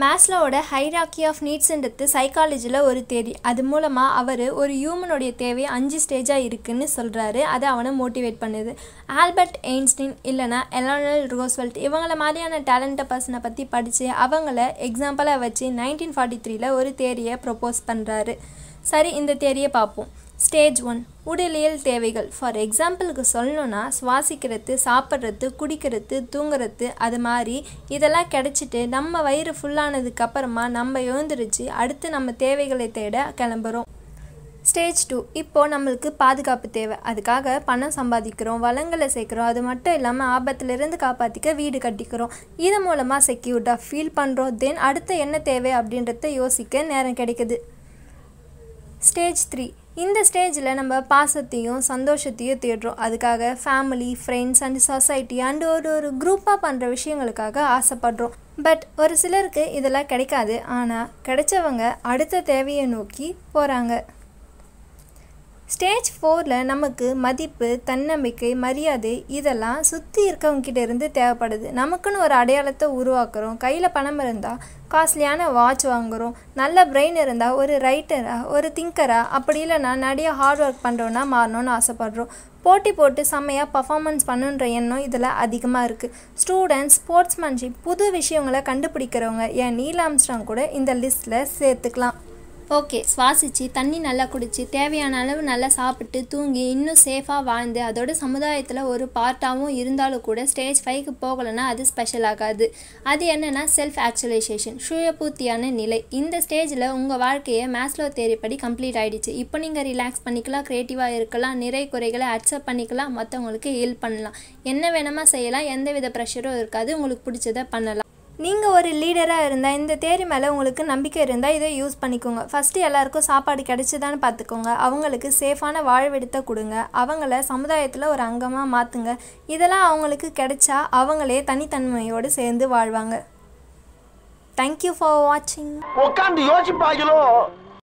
மேஸ்லோட hierarchy of நீட்ஸ்ன்றது சைக்காலஜியில் ஒரு தேதி அது மூலமாக அவர் ஒரு ஹியூமனுடைய தேவை அஞ்சு ஸ்டேஜாக இருக்குதுன்னு சொல்கிறாரு அதை அவனை மோட்டிவேட் பண்ணுது ஆல்பர்ட் எயின்ஸ்டின் இல்லைனா எலானல் ரோஸ்வெல்ட் இவங்கள மாதிரியான டேலண்ட பர்சனை பற்றி படித்து அவங்கள எக்ஸாம்பிளாக வச்சு நைன்டீன் ஃபார்ட்டி த்ரீல ஒரு தேரியை ப்ரொப்போஸ் பண்ணுறாரு சரி இந்த தேரியை பார்ப்போம் ஸ்டேஜ் ஒன் உடலியல் தேவைகள் ஃபார் எக்ஸாம்பிளுக்கு சொல்லணுன்னா சுவாசிக்கிறது சாப்பிட்றது குடிக்கிறது தூங்குறது அது மாதிரி இதெல்லாம் கிடச்சிட்டு நம்ம வயிறு ஃபுல்லானதுக்கப்புறமா நம்ம எழுந்துருச்சு அடுத்து நம்ம தேவைகளை தேட கிளம்புறோம் ஸ்டேஜ் டூ இப்போது நம்மளுக்கு பாதுகாப்பு தேவை அதுக்காக பணம் சம்பாதிக்கிறோம் வளங்களை சேர்க்குறோம் அது மட்டும் இல்லாமல் ஆபத்துலேருந்து காப்பாற்றிக்க வீடு கட்டிக்கிறோம் இது மூலமாக செக்யூர்டாக ஃபீல் பண்ணுறோம் தென் அடுத்து என்ன தேவை அப்படின்றத யோசிக்க நேரம் கிடைக்குது ஸ்டேஜ் த்ரீ இந்த ஸ்டேஜில் நம்ம பாசத்தையும் சந்தோஷத்தையும் தேடுறோம் அதுக்காக family friends and society and ஒரு ஒரு குரூப்பாக பண்ணுற விஷயங்களுக்காக ஆசைப்படுறோம் பட் ஒரு சிலருக்கு இதெல்லாம் கிடைக்காது ஆனால் கிடைச்சவங்க அடுத்த தேவையை நோக்கி போகிறாங்க ஸ்டேஜ் ஃபோரில் நமக்கு மதிப்பு தன்னம்பிக்கை மரியாதை இதெல்லாம் சுற்றி இருக்கவங்ககிட்ட இருந்து தேவைப்படுது நமக்குன்னு ஒரு அடையாளத்தை உருவாக்குறோம் கையில் பணம் இருந்தால் காஸ்ட்லியான வாட்ச் வாங்குகிறோம் நல்ல பிரெயின் இருந்தால் ஒரு ரைட்டராக ஒரு திங்கராக அப்படி இல்லைனா நிறைய ஹார்ட் ஒர்க் பண்ணுறோன்னா மாறணும்னு ஆசைப்பட்றோம் போட்டி போட்டு செம்மையாக பர்ஃபாமன்ஸ் பண்ணுன்ற எண்ணம் இதில் அதிகமாக இருக்குது ஸ்டூடெண்ட்ஸ் ஸ்போர்ட்ஸ்மேன்ஷிப் புது விஷயங்களை கண்டுபிடிக்கிறவங்க என் நீலாம்ஸ்டாங் கூட இந்த லிஸ்ட்டில் சேர்த்துக்கலாம் ஓகே சுவாசித்து தண்ணி நல்லா குடித்து தேவையான அளவு நல்லா சாப்பிட்டு தூங்கி இன்னும் சேஃபாக வாழ்ந்து அதோட சமுதாயத்தில் ஒரு பார்ட்டாகவும் இருந்தாலும் கூட ஸ்டேஜ் ஃபைவ்க்கு போகலைன்னா அது ஸ்பெஷல் ஆகாது அது என்னென்னா செல்ஃப் ஆக்சுவலைசேஷன் சுயபூர்த்தியான நிலை இந்த ஸ்டேஜில் உங்கள் வாழ்க்கையை மேஸ்லோ தேரிப்படி கம்ப்ளீட் ஆகிடுச்சு இப்போ நீங்கள் ரிலாக்ஸ் பண்ணிக்கலாம் க்ரியேட்டிவாக இருக்கலாம் நிறை குறைகளை அக்செப்ட் பண்ணிக்கலாம் மற்றவங்களுக்கு ஹெல்ப் பண்ணலாம் என்ன வேணுமா செய்யலாம் எந்தவித ப்ரெஷரும் இருக்காது உங்களுக்கு பிடிச்சதை பண்ணலாம் நீங்கள் ஒரு லீடராக இருந்தால் இந்த தேரி மேலே உங்களுக்கு நம்பிக்கை இருந்தால் இதை யூஸ் பண்ணிக்கோங்க ஃபஸ்ட்டு எல்லாருக்கும் சாப்பாடு கிடைச்சிதான்னு பார்த்துக்கோங்க அவங்களுக்கு சேஃபான வாழ்வெடுத்த கொடுங்க அவங்கள சமுதாயத்தில் ஒரு அங்கமாக மாற்றுங்க இதெல்லாம் அவங்களுக்கு கிடைச்சா அவங்களே தனித்தன்மையோடு சேர்ந்து வாழ்வாங்க தேங்க்யூ ஃபார் வாட்சிங் உட்காந்து யோசிப்பாங்களோ